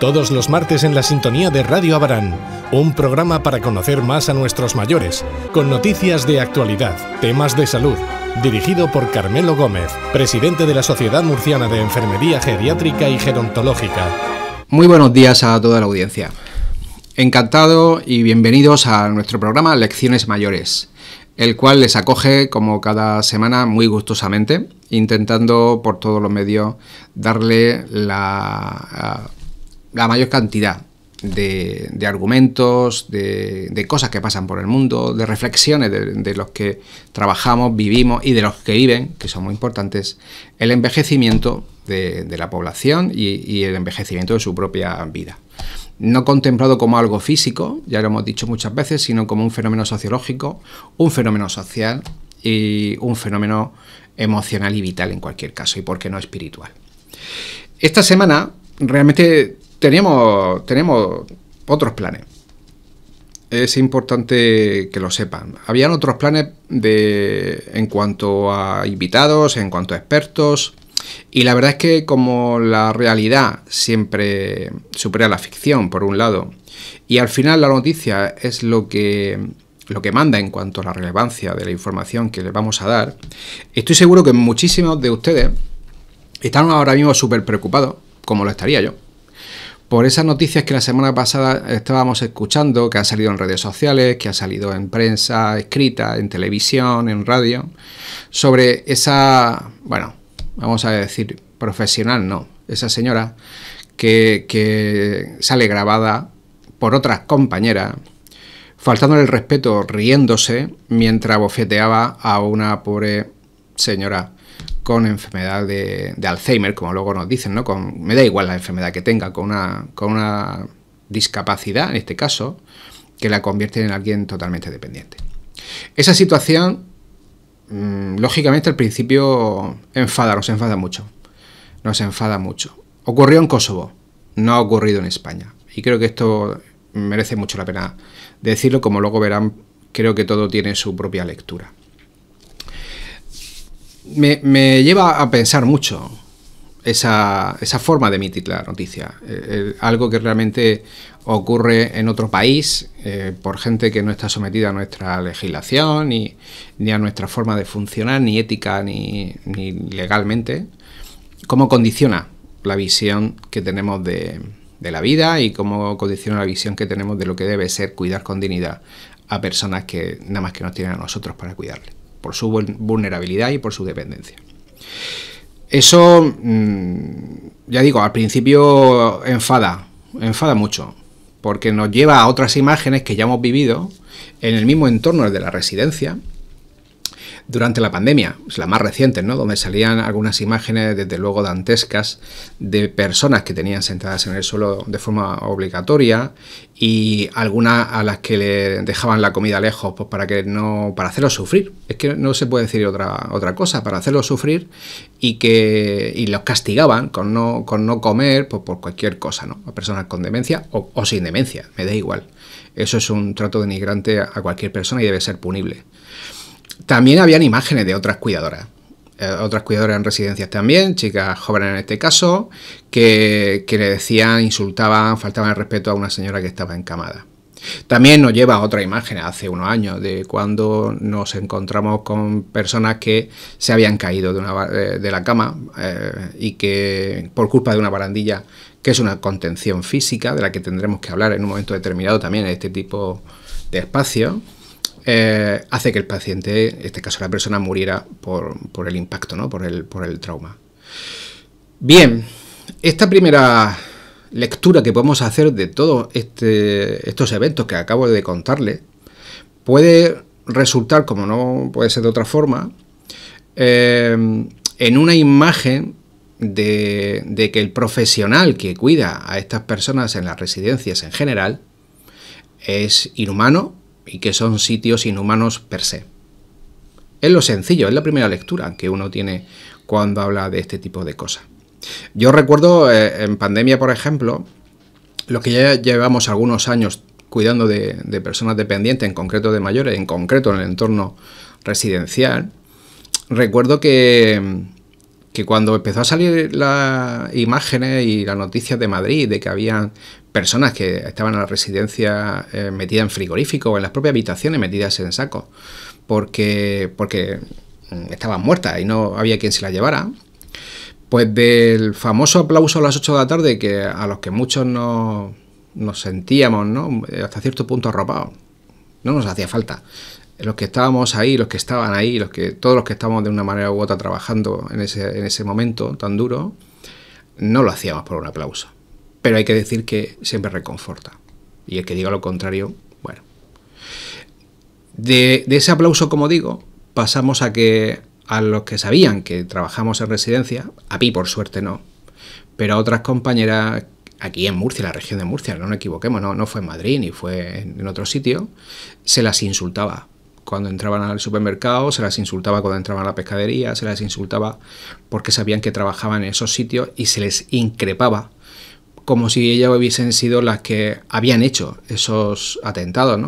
todos los martes en la sintonía de Radio Abarán, un programa para conocer más a nuestros mayores, con noticias de actualidad, temas de salud, dirigido por Carmelo Gómez, presidente de la Sociedad Murciana de Enfermería Geriátrica y Gerontológica. Muy buenos días a toda la audiencia. Encantado y bienvenidos a nuestro programa Lecciones Mayores, el cual les acoge como cada semana muy gustosamente, intentando por todos los medios darle la la mayor cantidad de, argumentos, de, cosas que pasan por el mundo, de reflexiones de, los que trabajamos, vivimos y de los que viven, que son muy importantes, el envejecimiento de, la población y, y el envejecimiento de su propia vida no contemplado como algo físico, ya lo hemos dicho muchas veces, sino como un fenómeno sociológico, un fenómeno social y un fenómeno emocional y vital en cualquier caso, y por qué no espiritual. Esta semana realmente tenemos, tenemos otros planes. Es importante que lo sepan. Habían otros planes de, en cuanto a invitados, en cuanto a expertos. Y la verdad es que como la realidad siempre supera la ficción, por un lado, y al final la noticia es lo que, lo que manda en cuanto a la relevancia de la información que les vamos a dar, estoy seguro que muchísimos de ustedes están ahora mismo súper preocupados, como lo estaría yo, por esas noticias que la semana pasada estábamos escuchando, que ha salido en redes sociales, que ha salido en prensa escrita, en televisión, en radio, sobre esa, bueno, vamos a decir, profesional, no, esa señora que, que sale grabada por otras compañeras, faltándole el respeto, riéndose, mientras bofeteaba a una pobre señora con enfermedad de, Alzheimer, como luego nos dicen, ¿no? Con, me da igual la enfermedad que tenga, con una, con una discapacidad, en este caso, que la convierte en alguien totalmente dependiente. Esa situación, mm, lógicamente, al principio enfada, nos enfada mucho. Nos enfada mucho. Ocurrió en Kosovo, no ha ocurrido en España. Y creo que esto merece mucho la pena decirlo, como luego verán, creo que todo tiene su propia lectura me, lleva a pensar mucho esa, esa, forma de emitir la noticia. Eh, algo que realmente ocurre en otro país eh, por gente que no está sometida a nuestra legislación ni, a nuestra forma de funcionar, ni ética ni, ni legalmente. ¿Cómo condiciona la visión que tenemos de, de la vida y cómo condiciona la visión que tenemos de lo que debe ser cuidar con dignidad a personas que nada más que nos tienen a nosotros para cuidarles? por su vulnerabilidad y por su dependencia. Eso, mm, ya digo, al principio enfada, enfada mucho, porque nos lleva a otras imágenes que ya hemos vivido en el mismo entorno de la residencia, durante la pandemia, es la más reciente, ¿no? Donde salían algunas imágenes, desde luego dantescas, de personas que tenían sentadas en el suelo de forma obligatoria y algunas a las que le dejaban la comida lejos, pues para que no, para hacerlos sufrir. Es que no se puede decir otra, otra cosa, para hacerlos sufrir y que y los castigaban con no, con no comer, pues por cualquier cosa, ¿no? A personas con demencia o sin demencia, me da igual. Eso es un trato denigrante a cualquier persona y debe ser punible. También habían imágenes de otras cuidadoras eh, otras cuidadoras en residencias también, chicas jóvenes en este caso, que, le decían, insultaban, faltaban el respeto a una señora que estaba encamada. También nos lleva otra imagen hace unos años de cuando nos encontramos con personas que se habían caído de, eh, de la cama eh, y que por culpa de una barandilla, que es una contención física de la que tendremos que hablar en un momento determinado también en este tipo de espacios, eh, hace que el paciente, en este caso la persona, muriera por, el impacto, ¿no? por, el, trauma. Bien, esta primera lectura que podemos hacer de todos este, estos eventos que acabo de contarle puede resultar, como no puede ser de otra forma, eh, en una imagen de, que el profesional que cuida a estas personas en las residencias en general es inhumano, y que son sitios inhumanos per se. Es lo sencillo, es la primera lectura que uno tiene cuando habla de este tipo de cosas. Yo recuerdo eh, en pandemia, por ejemplo, lo que ya llevamos algunos años cuidando de, personas dependientes, en concreto de mayores, en concreto en el entorno residencial, recuerdo que, que cuando empezó a salir las imágenes y las noticias de Madrid de que habían personas que estaban en la residencia eh, metidas en frigorífico en las propias habitaciones metidas en sacos porque, porque mm, estaban muertas y no había quien se las llevara. Pues del famoso aplauso a las 8 de la tarde que a los que muchos nos, nos sentíamos, ¿no? Hasta cierto punto arropados. No nos hacía falta. Los que estábamos ahí, los que estaban ahí, los que, todos los que estábamos de una manera u otra trabajando en ese, en ese momento tan duro, no lo hacíamos por un aplauso. Pero hay que decir que siempre reconforta. Y el que diga lo contrario, bueno. De, ese aplauso, como digo, pasamos a que a los que sabían que trabajamos en residencia, a mí por suerte no, pero a otras compañeras aquí en Murcia, la región de Murcia, no nos equivoquemos, no, no fue en Madrid ni fue en otro sitio, se las insultaba. Cuando entraban al supermercado, se las insultaba cuando entraban a la pescadería, se las insultaba porque sabían que trabajaban en esos sitios y se les increpaba como si ellas hubiesen sido las que habían hecho esos atentados,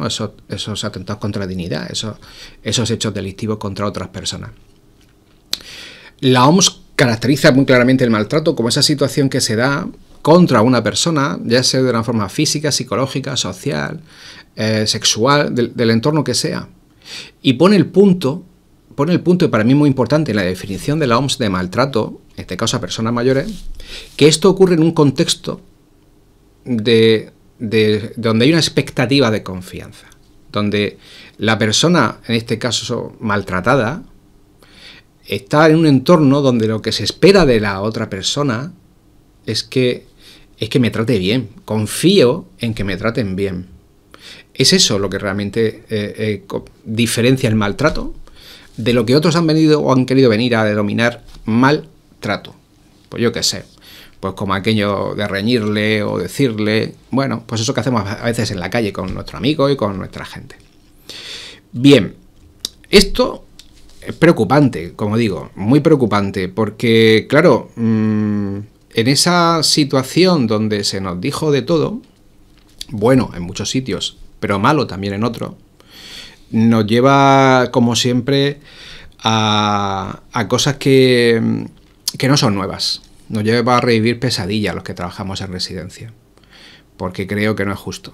esos, atentados contra la dignidad, esos, hechos delictivos contra otras personas. La OMS caracteriza muy claramente el maltrato como esa situación que se da contra una persona, ya sea de una forma física, psicológica, social, eh, sexual, del, entorno que sea. Y pone el punto, pone el punto, y para mí muy importante, en la definición de la OMS de maltrato, en este caso a personas mayores, que esto ocurre en un contexto de, donde hay una expectativa de confianza, donde la persona, en este caso maltratada, está en un entorno donde lo que se espera de la otra persona es que es que me trate bien. Confío en que me traten bien. Es eso lo que realmente eh, eh, diferencia el maltrato de lo que otros han venido o han querido venir a denominar maltrato. Pues yo qué sé pues como aquello de reñirle o decirle, bueno, pues eso que hacemos a veces en la calle con nuestro amigo y con nuestra gente. Bien, esto es preocupante, como digo, muy preocupante, porque claro, mm, en esa situación donde se nos dijo de todo, bueno, en muchos sitios, pero malo también en otro nos lleva, como siempre, a, cosas que, que no son nuevas nos lleva a revivir pesadillas los que trabajamos en residencia. Porque creo que no es justo.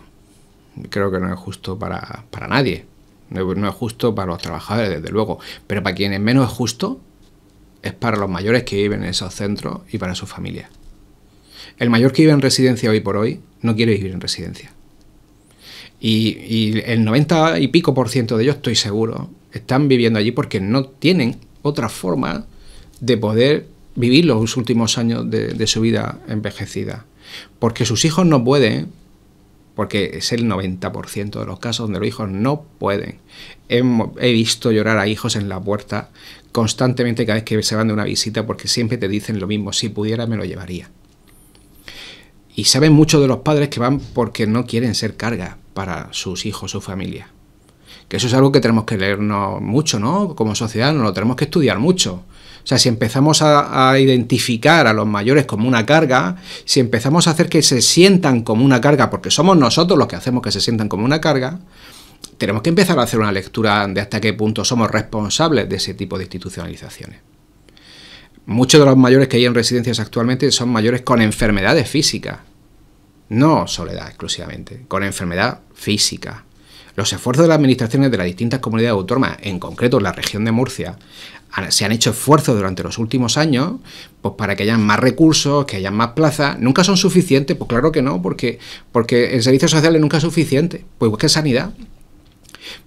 Creo que no es justo para, nadie. No, es justo para los trabajadores, desde luego. Pero para quienes menos es justo es para los mayores que viven en esos centros y para sus familias. El mayor que vive en residencia hoy por hoy no quiere vivir en residencia. Y, y el 90 y pico por ciento de ellos, estoy seguro, están viviendo allí porque no tienen otra forma de poder vivir los últimos años de, su vida envejecida. Porque sus hijos no pueden, porque es el 90% de los casos donde los hijos no pueden. He, visto llorar a hijos en la puerta constantemente cada vez que se van de una visita porque siempre te dicen lo mismo, si pudiera me lo llevaría. Y saben mucho de los padres que van porque no quieren ser carga para sus hijos, su familia. Que eso es algo que tenemos que leernos mucho, ¿no? Como sociedad nos lo tenemos que estudiar mucho. O sea, si empezamos a, a, identificar a los mayores como una carga, si empezamos a hacer que se sientan como una carga, porque somos nosotros los que hacemos que se sientan como una carga, tenemos que empezar a hacer una lectura de hasta qué punto somos responsables de ese tipo de institucionalizaciones. Muchos de los mayores que hay en residencias actualmente son mayores con enfermedades físicas. No soledad exclusivamente, con enfermedad física. Los esfuerzos de las administraciones de las distintas comunidades autónomas, en concreto la región de Murcia, se han hecho esfuerzos durante los últimos años pues para que hayan más recursos, que hayan más plazas. ¿Nunca son suficientes? Pues claro que no, porque, porque el servicio social nunca es suficiente, pues busquen pues, que sanidad.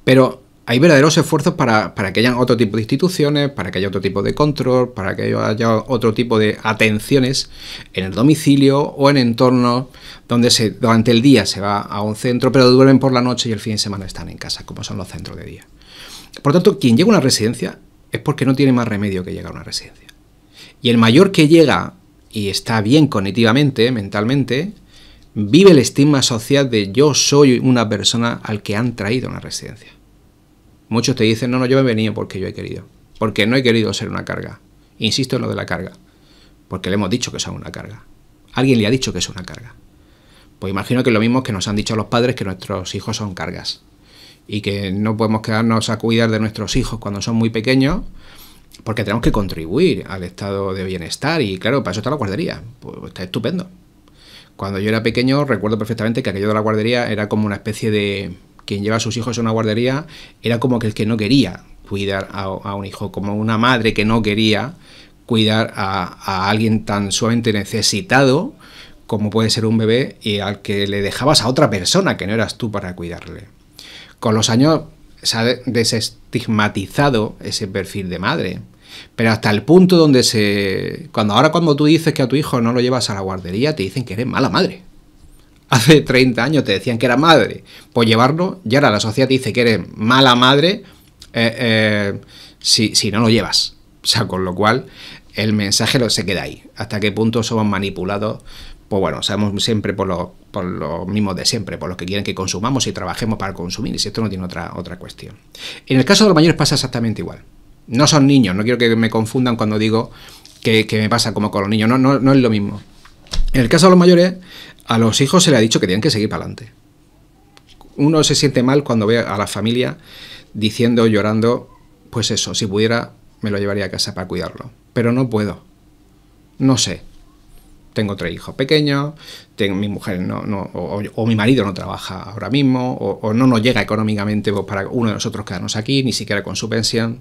Pero hay verdaderos esfuerzos para, que haya otro tipo de instituciones, para que haya otro tipo de control, para que haya otro tipo de atenciones en el domicilio o en entornos donde se, durante el día se va a un centro, pero duermen por la noche y el fin de semana están en casa, como son los centros de día. Por tanto, quien llega a una residencia es porque no tiene más remedio que llegar a una residencia. Y el mayor que llega y está bien cognitivamente, mentalmente, vive el estigma social de yo soy una persona al que han traído una residencia. Muchos te dicen, no, no, yo me he venido porque yo he querido. Porque no he querido ser una carga. Insisto en lo de la carga. Porque le hemos dicho que son una carga. Alguien le ha dicho que es una carga. Pues imagino que es lo mismo que nos han dicho los padres que nuestros hijos son cargas. Y que no podemos quedarnos a cuidar de nuestros hijos cuando son muy pequeños porque tenemos que contribuir al estado de bienestar y claro, para eso está la guardería. Pues está estupendo. Cuando yo era pequeño recuerdo perfectamente que aquello de la guardería era como una especie de quien lleva a sus hijos a una guardería era como que el que no quería cuidar a, un hijo, como una madre que no quería cuidar a, alguien tan suavemente necesitado como puede ser un bebé y al que le dejabas a otra persona que no eras tú para cuidarle. Con los años se ha desestigmatizado ese perfil de madre. Pero hasta el punto donde se. Cuando ahora cuando tú dices que a tu hijo no lo llevas a la guardería, te dicen que eres mala madre hace 30 años te decían que era madre, por pues llevarlo, y ahora la sociedad te dice que eres mala madre eh, eh, si, no lo llevas. O sea, con lo cual el mensaje se queda ahí. ¿Hasta qué punto somos manipulados? Pues bueno, sabemos siempre por por lo mismo de siempre, por los que quieren que consumamos y trabajemos para consumir, y si esto no tiene otra, otra cuestión. En el caso de los mayores pasa exactamente igual. No son niños, no quiero que me confundan cuando digo que, que me pasa como con los niños, no, no, no es lo mismo. En el caso de los mayores, a los hijos se le ha dicho que tienen que seguir para adelante. Uno se siente mal cuando ve a la familia diciendo, llorando, pues eso, si pudiera me lo llevaría a casa para cuidarlo. Pero no puedo. No sé. Tengo tres hijos pequeños, tengo, mi mujer no, no o, mi marido no trabaja ahora mismo, o, no nos llega económicamente pues, para uno de nosotros quedarnos aquí, ni siquiera con su pensión.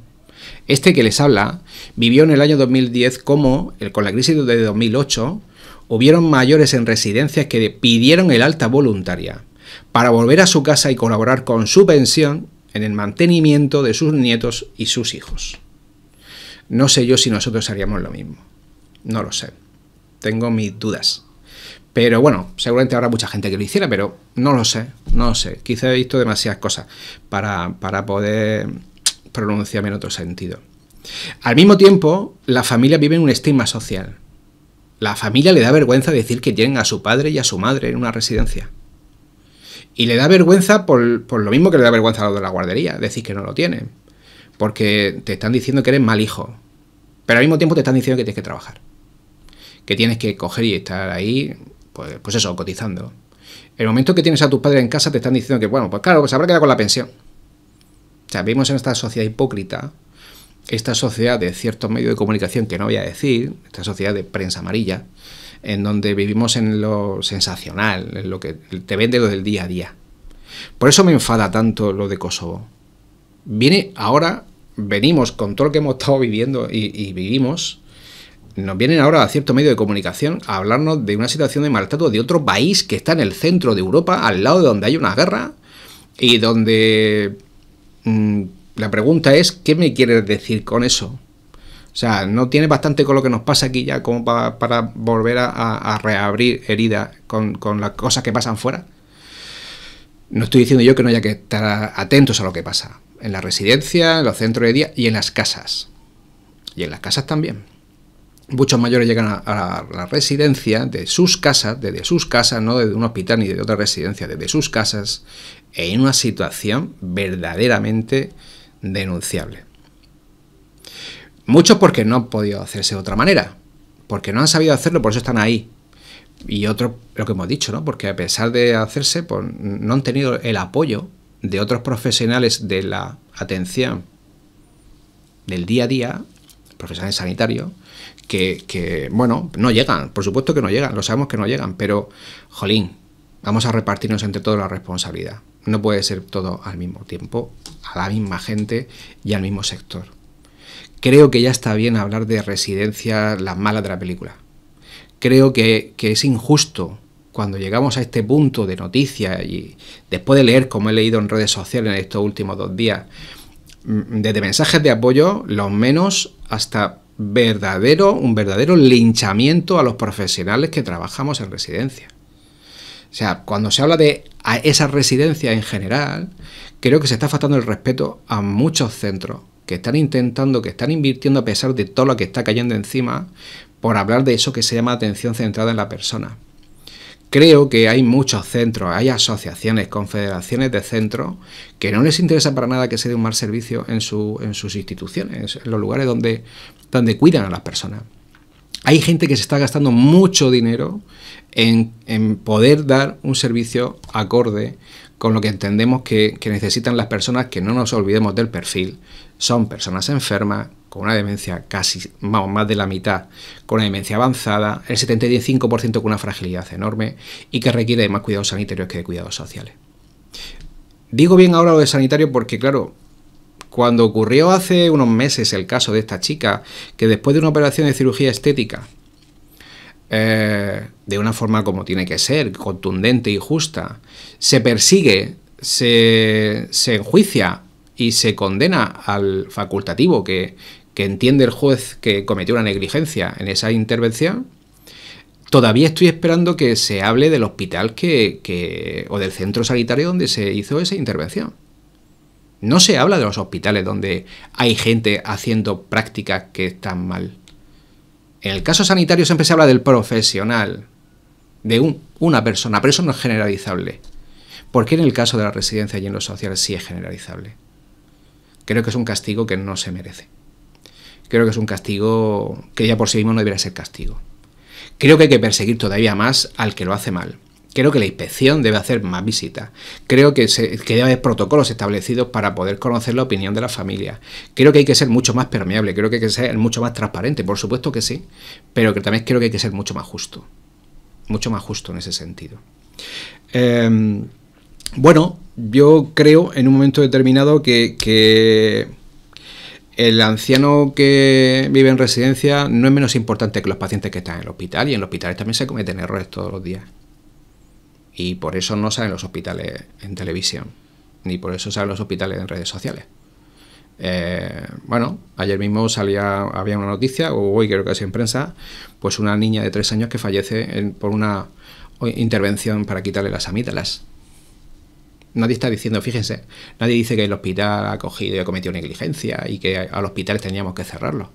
Este que les habla vivió en el año 2010 como, el, con la crisis de 2008, hubieron mayores en residencias que pidieron el alta voluntaria para volver a su casa y colaborar con su pensión en el mantenimiento de sus nietos y sus hijos. No sé yo si nosotros haríamos lo mismo. No lo sé. Tengo mis dudas. Pero bueno, seguramente habrá mucha gente que lo hiciera, pero no lo sé, no lo sé. Quizá he visto demasiadas cosas para, poder pronunciarme en otro sentido. Al mismo tiempo, la familia vive en un estigma social la familia le da vergüenza decir que tienen a su padre y a su madre en una residencia. Y le da vergüenza por, lo mismo que le da vergüenza a los de la guardería, decir que no lo tienen. Porque te están diciendo que eres mal hijo. Pero al mismo tiempo te están diciendo que tienes que trabajar. Que tienes que coger y estar ahí, pues, pues eso, cotizando. El momento que tienes a tus padres en casa te están diciendo que, bueno, pues claro, se pues habrá quedado con la pensión. O sea, vivimos en esta sociedad hipócrita esta sociedad de ciertos medios de comunicación que no voy a decir, esta sociedad de prensa amarilla, en donde vivimos en lo sensacional, en lo que te vende lo del día a día. Por eso me enfada tanto lo de Kosovo. Viene ahora, venimos con todo lo que hemos estado viviendo y, vivimos, nos vienen ahora a cierto medio de comunicación a hablarnos de una situación de maltrato de otro país que está en el centro de Europa, al lado de donde hay una guerra y donde... Mm, la pregunta es, ¿qué me quieres decir con eso? O sea, no tiene bastante con lo que nos pasa aquí ya como para, volver a, reabrir heridas con, las cosas que pasan fuera. No estoy diciendo yo que no haya que estar atentos a lo que pasa. En la residencia, en los centros de día y en las casas. Y en las casas también. Muchos mayores llegan a, la residencia de sus casas, desde sus casas, no desde un hospital ni de otra residencia, desde sus casas, en una situación verdaderamente denunciable. Muchos porque no han podido hacerse de otra manera, porque no han sabido hacerlo, por eso están ahí. Y otro, lo que hemos dicho, ¿no? Porque a pesar de hacerse, pues, no han tenido el apoyo de otros profesionales de la atención del día a día, profesionales sanitarios, que, que, bueno, no llegan, por supuesto que no llegan, lo sabemos que no llegan, pero, jolín, vamos a repartirnos entre todos la responsabilidad. No puede ser todo al mismo tiempo, a la misma gente y al mismo sector. Creo que ya está bien hablar de residencia, las malas de la película. Creo que, que es injusto cuando llegamos a este punto de noticia y después de leer, como he leído en redes sociales en estos últimos dos días, mm, desde mensajes de apoyo, los menos, hasta verdadero, un verdadero linchamiento a los profesionales que trabajamos en residencia. O sea, cuando se habla de esa residencia en general, creo que se está faltando el respeto a muchos centros que están intentando, que están invirtiendo a pesar de todo lo que está cayendo encima, por hablar de eso que se llama atención centrada en la persona. Creo que hay muchos centros, hay asociaciones, confederaciones de centros que no les interesa para nada que se dé un mal servicio en, en sus instituciones, en los lugares donde, donde cuidan a las personas hay gente que se está gastando mucho dinero en, poder dar un servicio acorde con lo que entendemos que, que necesitan las personas, que no nos olvidemos del perfil. Son personas enfermas, con una demencia casi, vamos, más de la mitad, con una demencia avanzada, el 75% con una fragilidad enorme y que requiere de más cuidados sanitarios que de cuidados sociales. Digo bien ahora lo de sanitario porque, claro, cuando ocurrió hace unos meses el caso de esta chica, que después de una operación de cirugía estética, eh, de una forma como tiene que ser, contundente y justa, se persigue, se, se enjuicia y se condena al facultativo que, entiende el juez que cometió una negligencia en esa intervención, todavía estoy esperando que se hable del hospital que, o del centro sanitario donde se hizo esa intervención. No se habla de los hospitales donde hay gente haciendo prácticas que están mal. En el caso sanitario siempre se habla del profesional, de una persona, pero eso no es generalizable. ¿Por qué en el caso de la residencia y en lo social sí es generalizable? Creo que es un castigo que no se merece. Creo que es un castigo que ya por sí mismo no debería ser castigo. Creo que hay que perseguir todavía más al que lo hace mal. Creo que la inspección debe hacer más visitas. Creo que, se, que, debe haber protocolos establecidos para poder conocer la opinión de la familia Creo que hay que ser mucho más permeable, creo que hay que ser mucho más transparente, por supuesto que sí, pero que también creo que hay que ser mucho más justo. Mucho más justo en ese sentido. Em, bueno, yo creo en un momento determinado que el anciano que vive en residencia no es menos importante que los pacientes que están en el hospital y en los hospitales también se cometen errores todos los días. Y por eso no salen los hospitales en televisión, ni por eso salen los hospitales en redes sociales. Eh, bueno, ayer mismo salía, había una noticia, o hoy creo que es en prensa, pues una niña de tres años que fallece por una intervención para quitarle las amígdalas. Nadie está diciendo, fíjense, nadie dice que el hospital ha cogido y ha cometido negligencia y que al hospital teníamos que cerrarlo.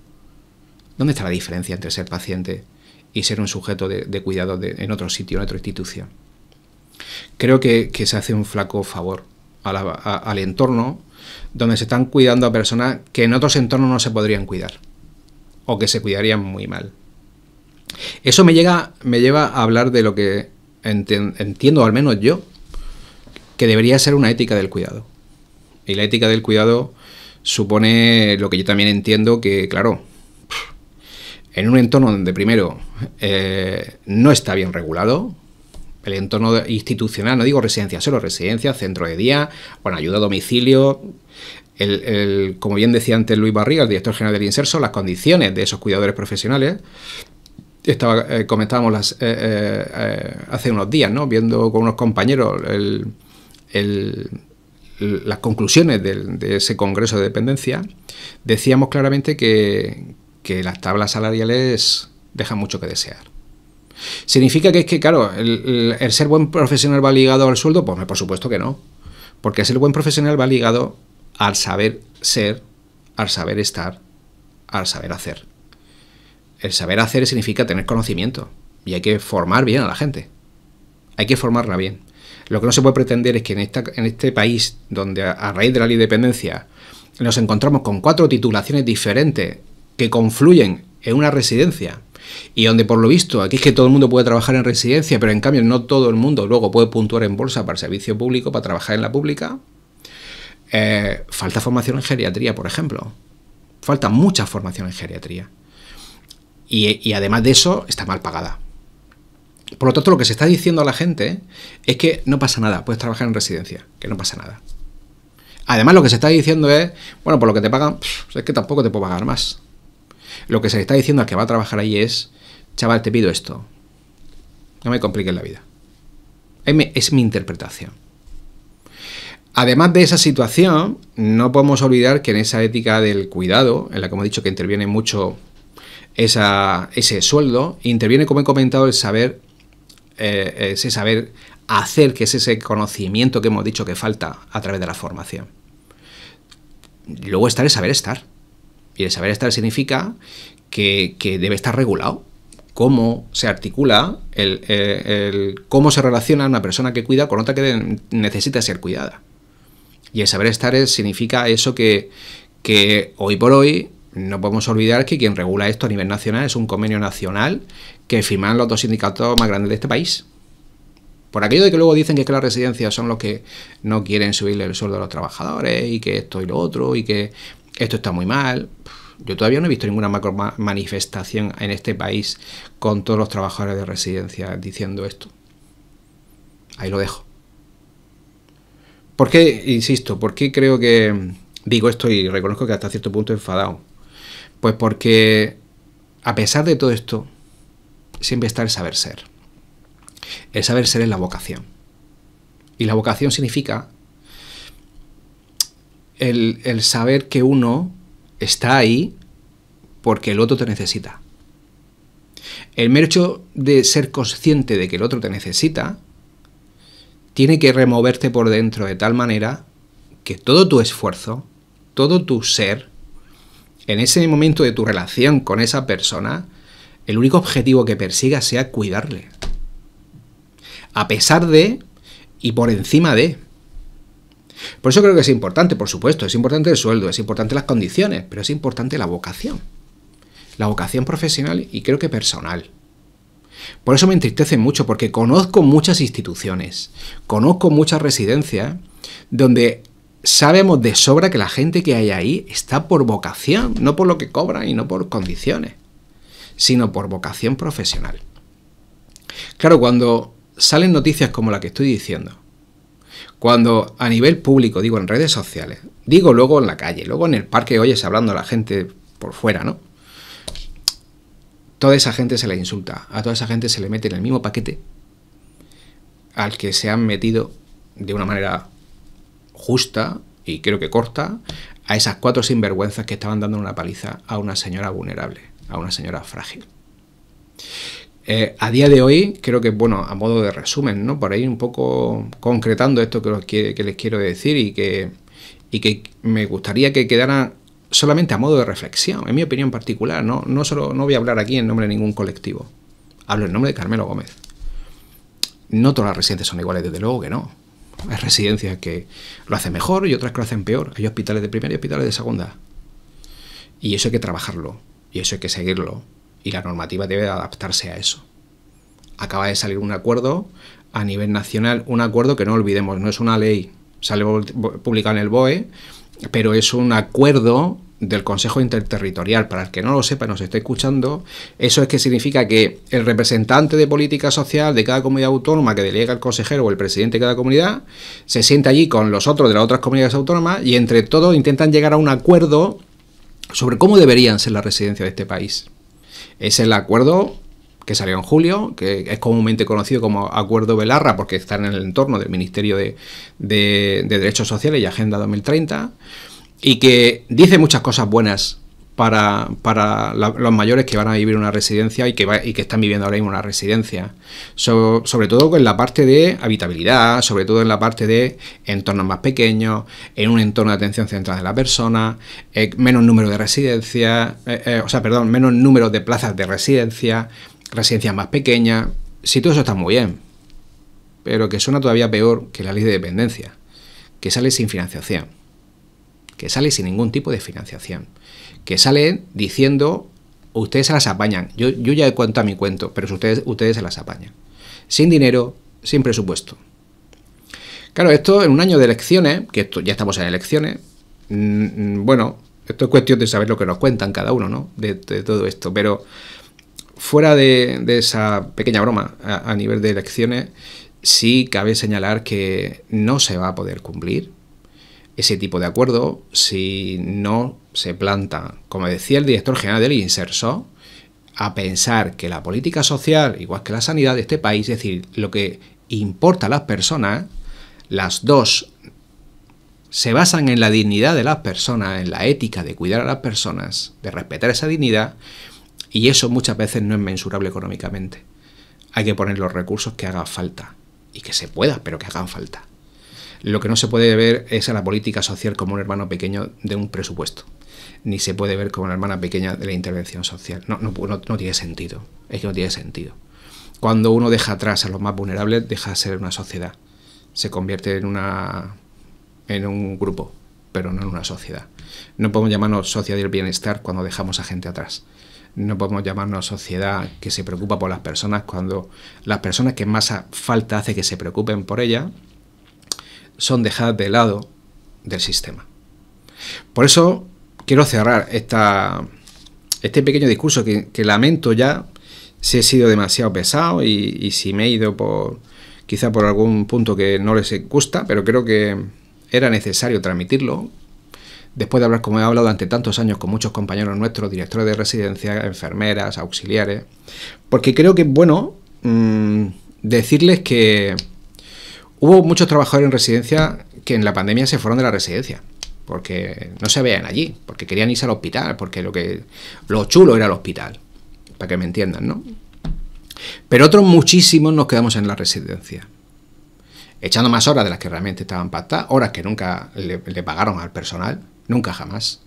¿Dónde está la diferencia entre ser paciente y ser un sujeto de, cuidado en otro sitio, en otra institución? creo que, se hace un flaco favor al entorno donde se están cuidando a personas que en otros entornos no se podrían cuidar o que se cuidarían muy mal. Eso me, llega, me lleva a hablar de lo que entiendo, al menos yo, que debería ser una ética del cuidado. Y la ética del cuidado supone lo que yo también entiendo que, claro, en un entorno donde primero eh, no está bien regulado, el entorno institucional, no digo residencia, solo residencia, centro de día, bueno, ayuda a domicilio, como bien decía antes Luis Barriga, el director general del Inserso, las condiciones de esos cuidadores profesionales. Estaba, eh, comentábamos las, eh, eh, hace unos días, ¿no? viendo con unos compañeros las conclusiones de, ese Congreso de Dependencia, decíamos claramente que, que las tablas salariales dejan mucho que desear. ¿Significa que es que, claro, el, ser buen profesional va ligado al sueldo? Pues por supuesto que no. Porque el ser buen profesional va ligado al saber ser, al saber estar, al saber hacer. El saber hacer significa tener conocimiento. Y hay que formar bien a la gente. Hay que formarla bien. Lo que no se puede pretender es que en, esta, en este país, donde a raíz de la independencia nos encontramos con cuatro titulaciones diferentes que confluyen en una residencia, y donde por lo visto aquí es que todo el mundo puede trabajar en residencia, pero en cambio no todo el mundo luego puede puntuar en bolsa para servicio público, para trabajar en la pública, eh, falta formación en geriatría, por ejemplo. Falta mucha formación en geriatría. Y, y además de eso, está mal pagada. Por lo tanto, lo que se está diciendo a la gente es que no pasa nada, puedes trabajar en residencia, que no pasa nada. Además, lo que se está diciendo es, bueno, por lo que te pagan, es que tampoco te puedo pagar más. Lo que se le está diciendo al que va a trabajar ahí es, chaval, te pido esto. No me compliques la vida. Es mi interpretación. Además de esa situación, no podemos olvidar que en esa ética del cuidado, en la que hemos dicho que interviene mucho ese sueldo, interviene, como he comentado, el saber, eh, ese saber hacer, que es ese conocimiento que hemos dicho que falta a través de la formación. Luego estar es saber estar. Y el saber estar significa que, debe estar regulado cómo se articula, el, cómo se relaciona una persona que cuida con otra que necesita ser cuidada. Y el saber estar es, significa eso que, que hoy por hoy no podemos olvidar que quien regula esto a nivel nacional es un convenio nacional que firman los dos sindicatos más grandes de este país. Por aquello de que luego dicen que, que las residencias son los que no quieren subirle el sueldo a los trabajadores y que esto y lo otro y que esto está muy mal. Yo todavía no he visto ninguna manifestación en este país con todos los trabajadores de residencia diciendo esto. Ahí lo dejo. ¿Por qué, insisto, por qué creo que digo esto y reconozco que hasta cierto punto he enfadado? Pues porque a pesar de todo esto, siempre está el saber ser. El saber ser es la vocación. Y la vocación significa el, saber que uno está ahí porque el otro te necesita. El mero hecho de ser consciente de que el otro te necesita tiene que removerte por dentro de tal manera que todo tu esfuerzo, todo tu ser, en ese momento de tu relación con esa persona, el único objetivo que persiga sea cuidarle. A pesar de y por encima de. Por eso creo que es importante, por supuesto, es importante el sueldo, es importante las condiciones, pero es importante la vocación. La vocación profesional y creo que personal. Por eso me entristece mucho, porque conozco muchas instituciones, conozco muchas residencias donde sabemos de sobra que la gente que hay ahí está por vocación, no por lo que cobra y no por condiciones, sino por vocación profesional. Claro, cuando salen noticias como la que estoy diciendo, cuando a nivel público, digo en redes sociales, digo luego en la calle, luego en el parque oyes hablando a la gente por fuera, ¿no? Toda esa gente se le insulta, a toda esa gente se le mete en el mismo paquete al que se han metido de una manera justa y creo que corta a esas cuatro sinvergüenzas que estaban dando una paliza a una señora vulnerable, a una señora frágil. Eh, a día de hoy, creo que, bueno, a modo de resumen, ¿no? Por ahí un poco concretando esto que, les quiero decir y que, y que me gustaría que quedara solamente a modo de reflexión, en mi opinión particular, ¿no? No, no voy a hablar aquí en nombre de ningún colectivo, hablo en nombre de Carmelo Gómez. No todas las residencias son iguales, desde luego que no. Hay residencias que lo hacen mejor y otras que lo hacen peor. Hay hospitales de primera y hospitales de segunda. Y eso hay que trabajarlo, y eso hay que seguirlo, y la normativa debe adaptarse a eso. Acaba de salir un acuerdo a nivel nacional, un acuerdo que no olvidemos, no es una ley, sale publicado en el BOE, pero es un acuerdo del Consejo Interterritorial. Para el que no lo sepa, nos esté escuchando, eso es que significa que el representante de política social de cada comunidad autónoma que delega el consejero o el presidente de cada comunidad se sienta allí con los otros de las otras comunidades autónomas y entre todos intentan llegar a un acuerdo sobre cómo deberían ser las residencias de este país. Es el acuerdo que salió en julio, que es comúnmente conocido como Acuerdo Belarra porque está en el entorno del Ministerio de, Derechos Sociales y Agenda 2030, y que dice muchas cosas buenas para, los mayores que van a vivir una residencia y que, están viviendo ahora mismo una residencia. sobre todo en la parte de habitabilidad, sobre todo en la parte de entornos más pequeños, en un entorno de atención central de la persona, eh, menos número de residencias, eh, eh, o sea, perdón, menos número de plazas de residencia, residencias más pequeñas. Si todo eso está muy bien, pero que suena todavía peor que la ley de dependencia, que sale sin financiación, que sale sin ningún tipo de financiación que salen diciendo, ustedes se las apañan. Yo, ya he a mi cuento, pero ustedes, ustedes se las apañan. Sin dinero, sin presupuesto. Claro, esto en un año de elecciones, que ya estamos en elecciones, mm, mm, bueno, esto es cuestión de saber lo que nos cuentan cada uno, ¿no? De, todo esto, pero fuera de, esa pequeña broma a nivel de elecciones, sí cabe señalar que no se va a poder cumplir ese tipo de acuerdo si no se planta, como decía el director general del INSERSO, a pensar que la política social, igual que la sanidad de este país, es decir, lo que importa a las personas, las dos se basan en la dignidad de las personas, en la ética de cuidar a las personas, de respetar esa dignidad, y eso muchas veces no es mensurable económicamente. Hay que poner los recursos que hagan falta, y que se pueda, pero que hagan falta. Lo que no se puede ver es a la política social como un hermano pequeño de un presupuesto, ni se puede ver como una hermana pequeña de la intervención social. No, no, no, tiene sentido, es que no tiene sentido. Cuando uno deja atrás a los más vulnerables, deja de ser una sociedad, se convierte en, una, en un grupo, pero no en una sociedad. No podemos llamarnos sociedad del bienestar cuando dejamos a gente atrás. No podemos llamarnos sociedad que se preocupa por las personas cuando las personas que más falta hace que se preocupen por ella son dejadas de lado del sistema. Por eso quiero cerrar este pequeño discurso que, lamento ya si he sido demasiado pesado y, si me he ido por quizá por algún punto que no les gusta, pero creo que era necesario transmitirlo después de hablar como he hablado durante tantos años con muchos compañeros nuestros, directores de residencia, enfermeras, auxiliares, porque creo que es bueno mm, decirles que Hubo muchos trabajadores en residencia que en la pandemia se fueron de la residencia porque no se veían allí, porque querían irse al hospital, porque lo que lo chulo era el hospital, para que me entiendan, ¿no? Pero otros muchísimos nos quedamos en la residencia, echando más horas de las que realmente estaban pactadas, horas que nunca le, pagaron al personal, nunca jamás,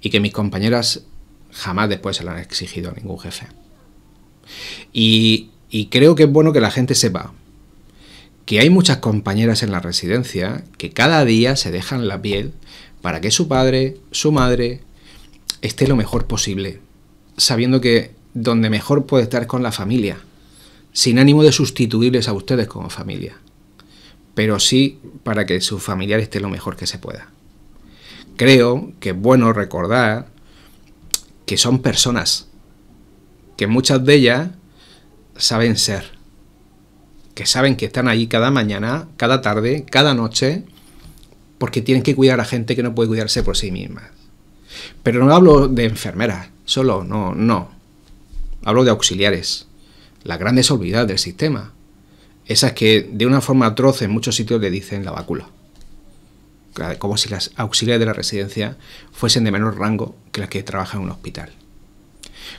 y que mis compañeras jamás después se lo han exigido a ningún jefe. y creo que es bueno que la gente sepa que hay muchas compañeras en la residencia que cada día se dejan la piel para que su padre, su madre, esté lo mejor posible, sabiendo que donde mejor puede estar con la familia, sin ánimo de sustituirles a ustedes como familia, pero sí para que su familiar esté lo mejor que se pueda. Creo que es bueno recordar que son personas, que muchas de ellas saben ser, que saben que están ahí cada mañana, cada tarde, cada noche, porque tienen que cuidar a gente que no puede cuidarse por sí misma. Pero no hablo de enfermeras, solo, no, no. Hablo de auxiliares, las grandes olvidadas del sistema, esas que de una forma atroz en muchos sitios le dicen la vacuna. Como si las auxiliares de la residencia fuesen de menor rango que las que trabajan en un hospital.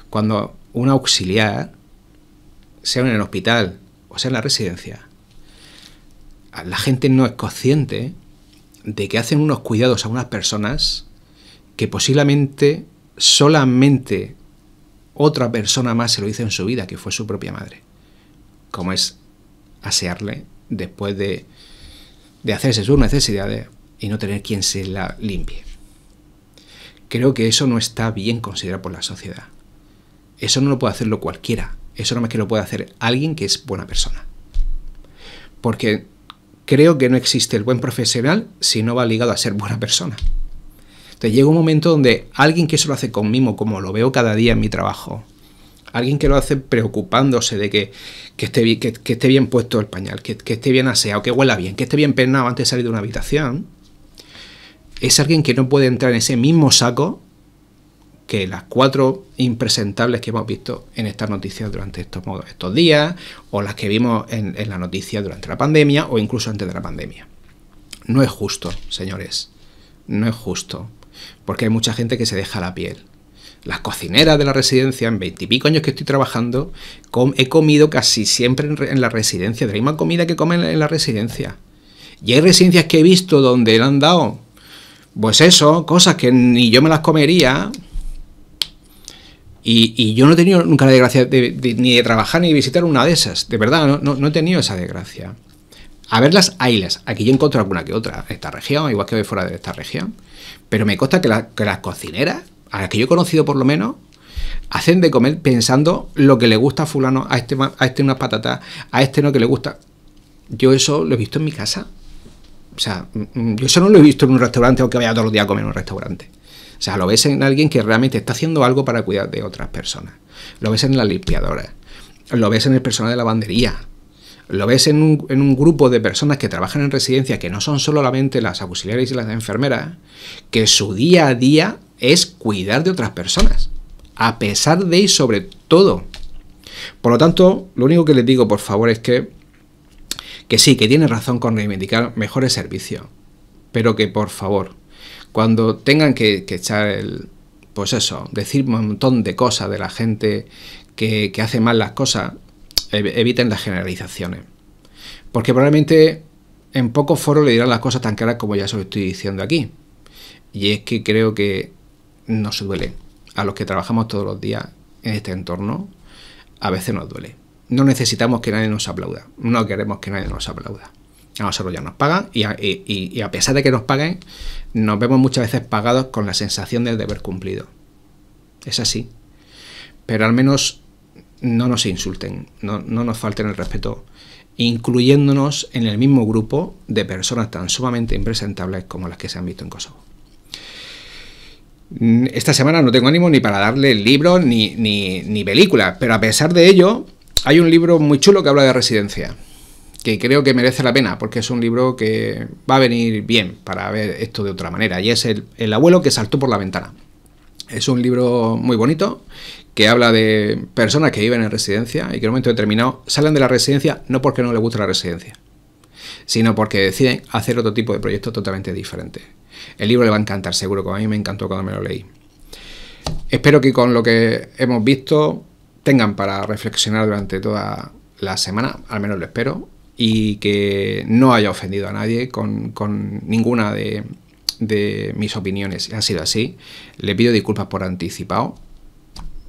Cuando un auxiliar, sea en el hospital o sea, en la residencia, la gente no es consciente de que hacen unos cuidados a unas personas que posiblemente solamente otra persona más se lo hizo en su vida, que fue su propia madre. Como es asearle después de, de hacerse sus necesidades y no tener quien se la limpie. Creo que eso no está bien considerado por la sociedad. Eso no lo puede hacerlo cualquiera. Eso no más que lo puede hacer alguien que es buena persona. Porque creo que no existe el buen profesional si no va ligado a ser buena persona. Entonces llega un momento donde alguien que eso lo hace conmigo como lo veo cada día en mi trabajo, alguien que lo hace preocupándose de que, que, esté, bien, que, esté, bien puesto el pañal, que, esté bien aseado, que huela bien, que esté bien peinado antes de salir de una habitación, es alguien que no puede entrar en ese mismo saco que las cuatro impresentables que hemos visto en estas noticias durante estos, estos días, o las que vimos en, la noticia durante la pandemia, o incluso antes de la pandemia. No es justo, señores. No es justo. Porque hay mucha gente que se deja la piel. Las cocineras de la residencia, en veintipico años que estoy trabajando, he comido casi siempre en, en, la residencia, de la misma comida que comen en la residencia. Y hay residencias que he visto donde le han dado, pues eso, cosas que ni yo me las comería, y, yo no he tenido nunca la desgracia ni de trabajar ni de visitar una de esas. De verdad, no, he tenido esa desgracia. A ver las islas, Aquí yo encuentro alguna que otra, esta región, igual que voy fuera de esta región. Pero me consta que, las cocineras, a las que yo he conocido por lo menos, hacen de comer pensando lo que le gusta a fulano, a este, a este unas patatas, a este no que le gusta. Yo eso lo he visto en mi casa. O sea, mm, mm, yo eso no lo he visto en un restaurante, aunque vaya todos los días a comer en un restaurante. O sea, lo ves en alguien que realmente está haciendo algo para cuidar de otras personas. Lo ves en la limpiadora. Lo ves en el personal de lavandería. Lo ves en un, grupo de personas que trabajan en residencia, que no son solamente las auxiliares y las enfermeras, que su día a día es cuidar de otras personas. A pesar de y sobre todo. Por lo tanto, lo único que les digo, por favor, es que, que sí, que tiene razón con reivindicar mejores servicios. Pero que, por favor, cuando tengan que, echar el, pues eso, decir un montón de cosas de la gente que, que hace mal las cosas, eviten las generalizaciones. Porque probablemente en pocos foros le dirán las cosas tan claras como ya se lo estoy diciendo aquí. Y es que creo que nos duele. A los que trabajamos todos los días en este entorno, a veces nos duele. No necesitamos que nadie nos aplauda. No queremos que nadie nos aplauda a nosotros ya nos pagan y a, pesar de que nos paguen, nos vemos muchas veces pagados con la sensación del deber cumplido. Es así. Pero al menos no nos insulten, no, nos falten el respeto, incluyéndonos en el mismo grupo de personas tan sumamente impresentables como las que se han visto en Kosovo. Mm, esta semana no tengo ánimo ni para darle libros ni, ni, ni películas, pero a pesar de ello, hay un libro muy chulo que habla de residencia que creo que merece la pena, porque es un libro que va a venir bien para ver esto de otra manera, y es el, abuelo que saltó por la ventana. Es un libro muy bonito que habla de personas que viven en residencia y que en un momento determinado salen de la residencia no porque no les gusta la residencia, sino porque deciden hacer otro tipo de proyectos totalmente diferentes. El libro le va a encantar, seguro, como a mí me encantó cuando me lo leí. Espero que con lo que hemos visto tengan para reflexionar durante toda la semana, al menos lo espero, y que no haya ofendido a nadie con, con ninguna de, mis opiniones. Ha sido así. Le pido disculpas por anticipado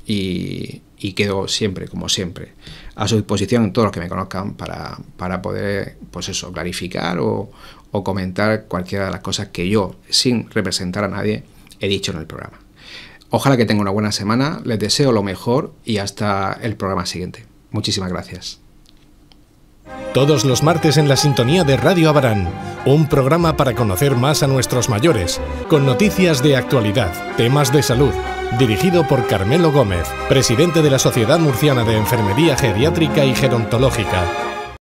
y, y quedo siempre, como siempre, a su disposición todos los que me conozcan para, poder, pues eso, clarificar o, o comentar cualquiera de las cosas que yo, sin representar a nadie, he dicho en el programa. Ojalá que tenga una buena semana, les deseo lo mejor y hasta el programa siguiente. Muchísimas gracias. Todos los martes en la sintonía de Radio Abarán, un programa para conocer más a nuestros mayores, con noticias de actualidad, temas de salud, dirigido por Carmelo Gómez, presidente de la Sociedad Murciana de Enfermería Geriátrica y Gerontológica.